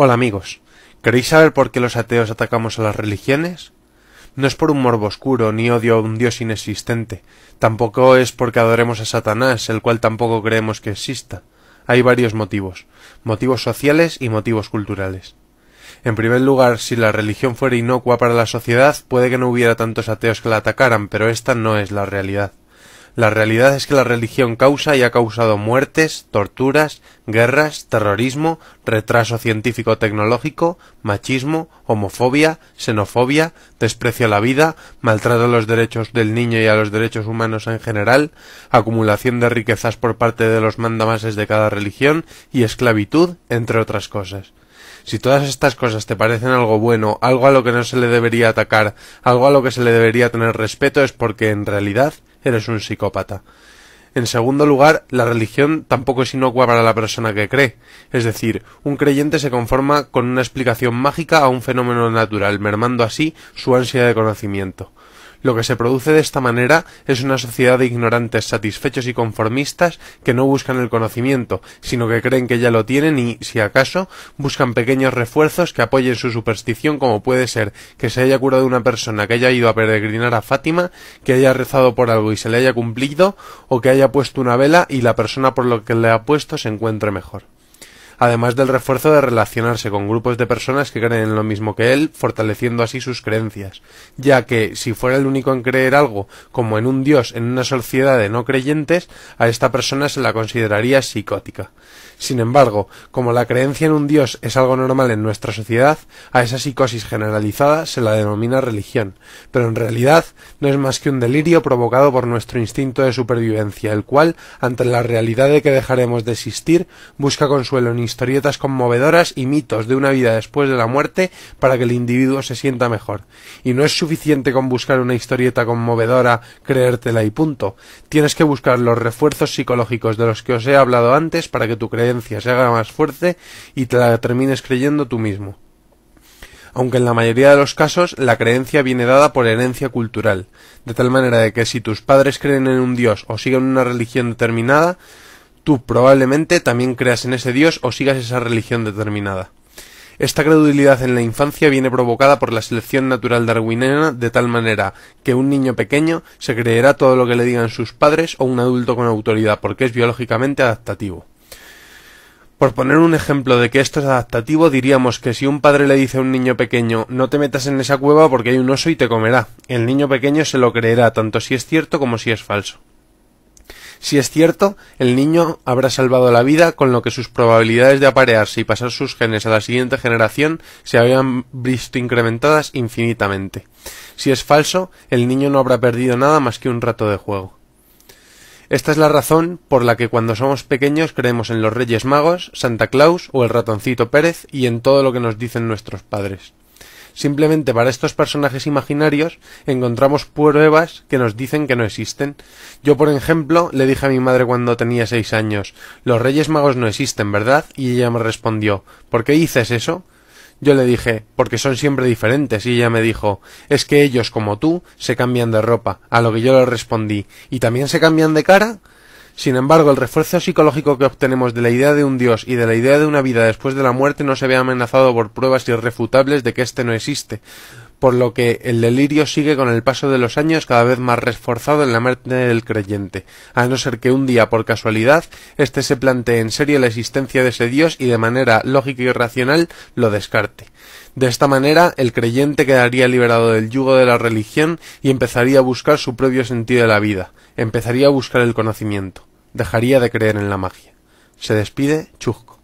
Hola amigos, ¿queréis saber por qué los ateos atacamos a las religiones? No es por un morbo oscuro ni odio a un dios inexistente, tampoco es porque adoremos a Satanás, el cual tampoco creemos que exista. Hay varios motivos, motivos sociales y motivos culturales. En primer lugar, si la religión fuera inocua para la sociedad, puede que no hubiera tantos ateos que la atacaran, pero esta no es la realidad. La realidad es que la religión causa y ha causado muertes, torturas, guerras, terrorismo, retraso científico-tecnológico, machismo, homofobia, xenofobia, desprecio a la vida, maltrato a los derechos del niño y a los derechos humanos en general, acumulación de riquezas por parte de los mandamases de cada religión y esclavitud, entre otras cosas. Si todas estas cosas te parecen algo bueno, algo a lo que no se le debería atacar, algo a lo que se le debería tener respeto, es porque en realidad eres un psicópata. En segundo lugar, la religión tampoco es inocua para la persona que cree. Es decir, un creyente se conforma con una explicación mágica a un fenómeno natural, mermando así su ansia de conocimiento. Lo que se produce de esta manera es una sociedad de ignorantes satisfechos y conformistas que no buscan el conocimiento, sino que creen que ya lo tienen y, si acaso, buscan pequeños refuerzos que apoyen su superstición como puede ser que se haya curado una persona que haya ido a peregrinar a Fátima, que haya rezado por algo y se le haya cumplido, o que haya puesto una vela y la persona por lo que le ha puesto se encuentre mejor además del refuerzo de relacionarse con grupos de personas que creen en lo mismo que él, fortaleciendo así sus creencias, ya que si fuera el único en creer algo, como en un dios en una sociedad de no creyentes, a esta persona se la consideraría psicótica. Sin embargo, como la creencia en un Dios es algo normal en nuestra sociedad, a esa psicosis generalizada se la denomina religión, pero en realidad no es más que un delirio provocado por nuestro instinto de supervivencia, el cual, ante la realidad de que dejaremos de existir, busca consuelo en historietas conmovedoras y mitos de una vida después de la muerte para que el individuo se sienta mejor. Y no es suficiente con buscar una historieta conmovedora, creértela y punto. Tienes que buscar los refuerzos psicológicos de los que os he hablado antes para que tu creencia se haga más fuerte y te la termines creyendo tú mismo. Aunque en la mayoría de los casos la creencia viene dada por herencia cultural, de tal manera de que si tus padres creen en un dios o siguen una religión determinada, tú probablemente también creas en ese dios o sigas esa religión determinada. Esta credulidad en la infancia viene provocada por la selección natural darwiniana de tal manera que un niño pequeño se creerá todo lo que le digan sus padres o un adulto con autoridad porque es biológicamente adaptativo. Por poner un ejemplo de que esto es adaptativo, diríamos que si un padre le dice a un niño pequeño no te metas en esa cueva porque hay un oso y te comerá, el niño pequeño se lo creerá tanto si es cierto como si es falso. Si es cierto, el niño habrá salvado la vida, con lo que sus probabilidades de aparearse y pasar sus genes a la siguiente generación se habían visto incrementadas infinitamente. Si es falso, el niño no habrá perdido nada más que un rato de juego. Esta es la razón por la que cuando somos pequeños creemos en los Reyes Magos, Santa Claus o el ratoncito Pérez y en todo lo que nos dicen nuestros padres. Simplemente para estos personajes imaginarios encontramos pruebas que nos dicen que no existen. Yo, por ejemplo, le dije a mi madre cuando tenía seis años Los Reyes Magos no existen, ¿verdad? Y ella me respondió ¿Por qué dices eso? Yo le dije, porque son siempre diferentes, y ella me dijo, es que ellos, como tú, se cambian de ropa, a lo que yo le respondí, ¿y también se cambian de cara? Sin embargo, el refuerzo psicológico que obtenemos de la idea de un Dios y de la idea de una vida después de la muerte no se ve amenazado por pruebas irrefutables de que éste no existe, por lo que el delirio sigue con el paso de los años cada vez más reforzado en la mente del creyente, a no ser que un día por casualidad éste se plantee en serio la existencia de ese Dios y de manera lógica y racional lo descarte. De esta manera el creyente quedaría liberado del yugo de la religión y empezaría a buscar su propio sentido de la vida, empezaría a buscar el conocimiento, dejaría de creer en la magia. Se despide Chusco.